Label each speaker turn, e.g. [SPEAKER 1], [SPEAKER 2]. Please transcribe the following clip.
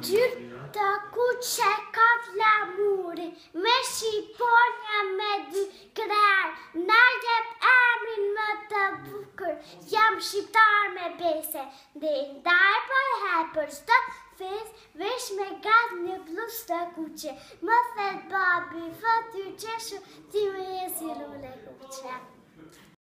[SPEAKER 1] Gjitha ku që ka flamurin, me shqiponja me dy krejnë, na jep emrin më të bukër, jam shqiptar me bese, dhe ndaj po për hepër, shtë të fes, vesh me gaz një blusht të kuqe, më thetë babi, fëtë ju qeshë, ti me jesiru.